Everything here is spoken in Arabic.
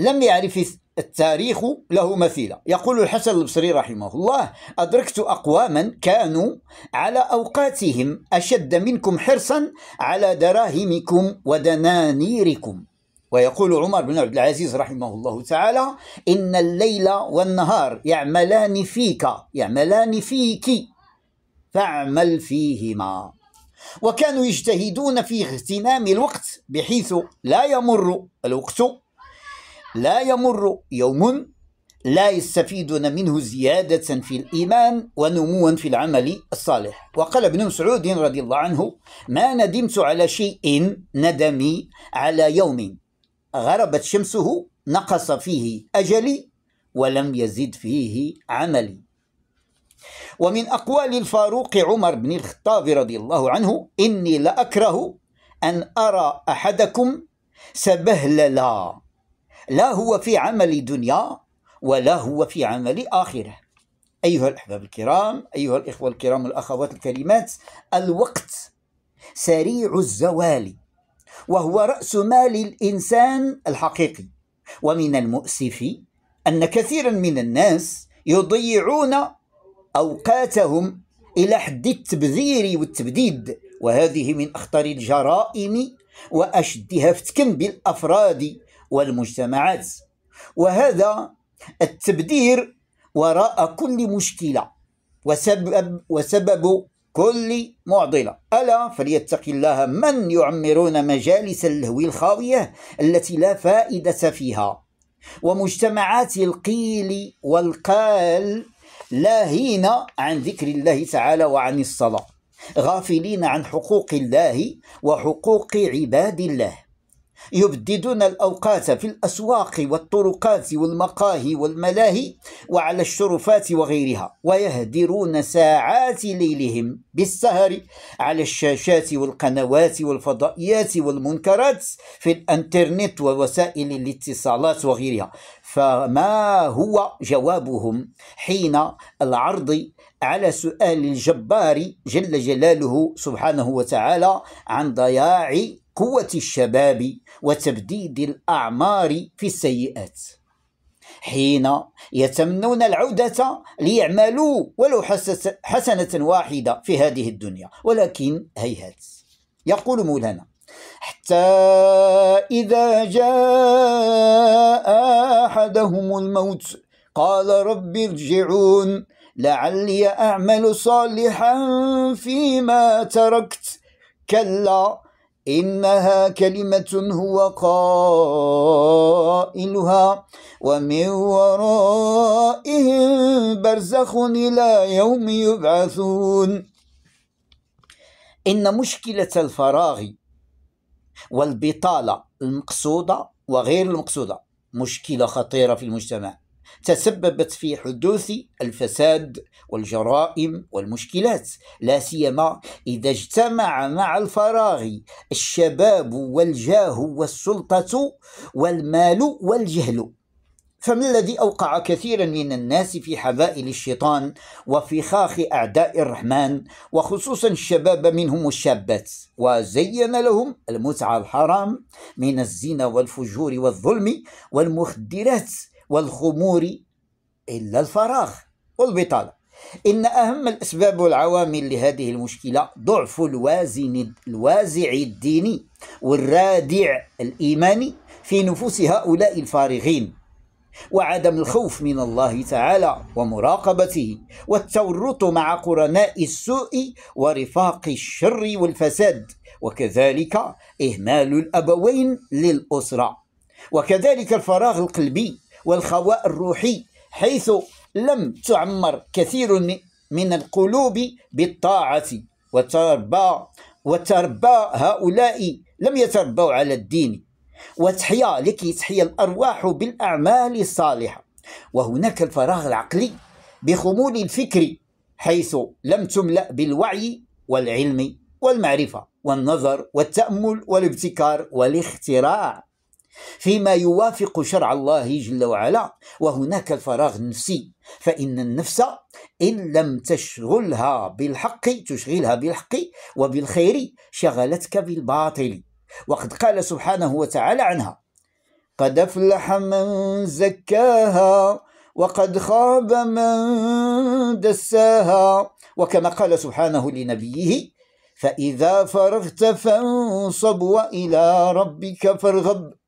لم يعرف التاريخ له مثيلا يقول الحسن البصري رحمه الله أدركت أقواما كانوا على أوقاتهم أشد منكم حرصا على دراهمكم ودنانيركم ويقول عمر بن عبد العزيز رحمه الله تعالى إن الليل والنهار يعملان فيك يعملان فيك فاعمل فيهما وكانوا يجتهدون في اغتنام الوقت بحيث لا يمر الوقت لا يمر يوم لا يستفيدون منه زيادة في الإيمان ونموا في العمل الصالح وقال ابن مسعود رضي الله عنه ما ندمت على شيء ندمي على يوم غربت شمسه نقص فيه أجلي ولم يزد فيه عملي ومن أقوال الفاروق عمر بن الخطاب رضي الله عنه إني لأكره أن أرى أحدكم سبهللا لا هو في عمل دنيا ولا هو في عمل آخرة أيها الأحباب الكرام أيها الإخوة الكرام الأخوات الكريمات الوقت سريع الزوال وهو رأس مال الإنسان الحقيقي ومن المؤسف أن كثيرا من الناس يضيعون أوقاتهم إلى حد التبذير والتبديد وهذه من أخطر الجرائم وأشدها فتكا بالأفراد والمجتمعات وهذا التبدير وراء كل مشكلة وسبب, وسبب كل معضلة ألا فليتق الله من يعمرون مجالس اللهو الخاوية التي لا فائدة فيها ومجتمعات القيل والقال لاهين عن ذكر الله تعالى وعن الصلاة غافلين عن حقوق الله وحقوق عباد الله يبددون الأوقات في الأسواق والطرقات والمقاهي والملاهي وعلى الشرفات وغيرها ويهدرون ساعات ليلهم بالسهر على الشاشات والقنوات والفضائيات والمنكرات في الانترنت ووسائل الاتصالات وغيرها فما هو جوابهم حين العرض على سؤال الجبار جل جلاله سبحانه وتعالى عن ضياع قوة الشباب وتبديد الأعمار في السيئات حين يتمنون العودة ليعملوا ولو حسنة واحدة في هذه الدنيا ولكن هيهات يقول مولانا حتى إذا جاء أحدهم الموت قال رب ارجعون لعلي أعمل صالحا فيما تركت كلا إنها كلمة هو قائلها ومن ورائهم برزخ إلى يوم يبعثون إن مشكلة الفراغ والبطالة المقصودة وغير المقصودة مشكلة خطيرة في المجتمع تسببت في حدوث الفساد والجرائم والمشكلات لا سيما اذا اجتمع مع الفراغ الشباب والجاه والسلطه والمال والجهل فما الذي اوقع كثيرا من الناس في حبائل الشيطان وفخاخ اعداء الرحمن وخصوصا الشباب منهم الشابات وزين لهم المتعه الحرام من الزنا والفجور والظلم والمخدرات والخمور إلا الفراغ والبطالة إن أهم الأسباب والعوامل لهذه المشكلة ضعف الوازن الوازع الديني والرادع الإيماني في نفوس هؤلاء الفارغين وعدم الخوف من الله تعالى ومراقبته والتورط مع قرناء السوء ورفاق الشر والفساد وكذلك إهمال الأبوين للأسرة وكذلك الفراغ القلبي والخواء الروحي حيث لم تعمر كثير من القلوب بالطاعة وتربى وتربى هؤلاء لم يتربوا على الدين وتحيا لكي تحيا الأرواح بالأعمال الصالحة وهناك الفراغ العقلي بخمول الفكر حيث لم تملأ بالوعي والعلم والمعرفة والنظر والتأمل والابتكار والاختراع فيما يوافق شرع الله جل وعلا وهناك الفراغ النفسي فإن النفس إن لم تشغلها بالحق تشغلها بالحق وبالخير شغلتك بالباطل وقد قال سبحانه وتعالى عنها قد أفلح من زكاها وقد خاب من دساها وكما قال سبحانه لنبيه فإذا فرغت فانصب وإلى ربك فارغب